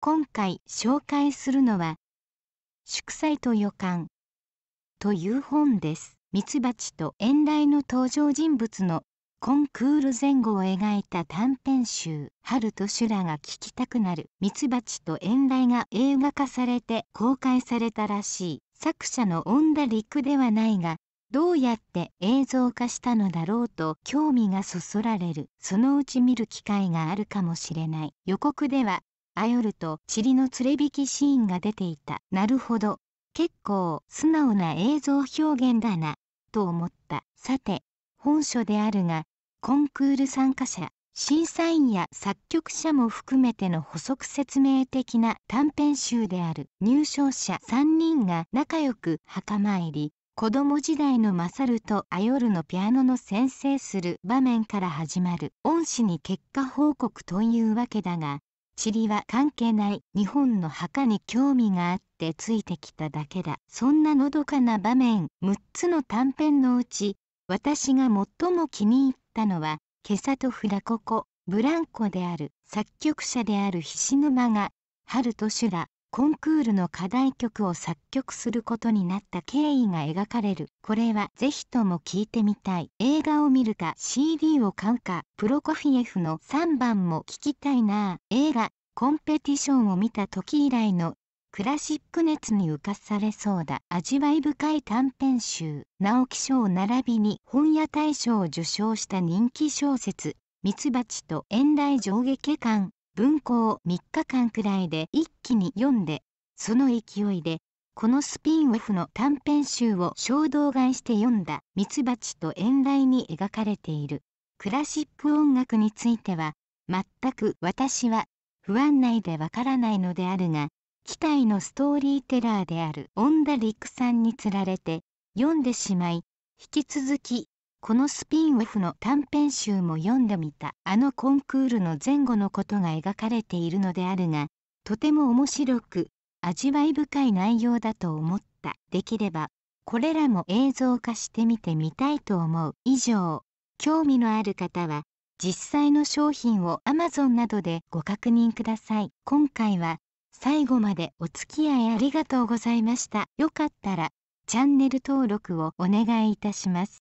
今回紹介するのは祝祭と予感という本ですミツバチと遠雷の登場人物のコンクール前後を描いた短編集「春と修羅が聴きたくなる」ミツバチと遠雷」が映画化されて公開されたらしい作者の恩田陸ではないがどうやって映像化したのだろうと興味がそそられるそのうち見る機会があるかもしれない予告ではあよると塵の連れ引きシーンが出ていた。なるほど。結構素直な映像表現だな。と思った。さて、本書であるが、コンクール参加者、審査員や作曲者も含めての補足説明的な短編集である入賞者3人が仲良く墓参り、子供時代のマサルとアヨルのピアノの先生する場面から始まる恩師に結果報告というわけだが、塵は関係ない日本の墓に興味があってついてきただけだそんなのどかな場面6つの短編のうち私が最も気に入ったのは「今朝と札ここブランコである作曲者である菱沼が春と修羅コンクールの課題曲を作曲することになった経緯が描かれるこれはぜひとも聞いてみたい映画を見るか CD を買うかプロコフィエフの3番も聞きたいな映画コンペティションを見た時以来のクラシック熱に浮かされそうだ味わい深い短編集直木賞並びに本屋大賞を受賞した人気小説「ミツバチと遠来上下下巻」文庫を3日間くらいで一気に読んでその勢いでこのスピンオフの短編集を衝動買いして読んだミツバチと遠雷に描かれているクラシック音楽については全く私は不安内でわからないのであるが期待のストーリーテラーであるオンダリックさんにつられて読んでしまい引き続きこのスピンオフの短編集も読んでみたあのコンクールの前後のことが描かれているのであるがとても面白く味わい深い内容だと思ったできればこれらも映像化してみてみたいと思う以上興味のある方は実際の商品を Amazon などでご確認ください今回は最後までお付き合いありがとうございましたよかったらチャンネル登録をお願いいたします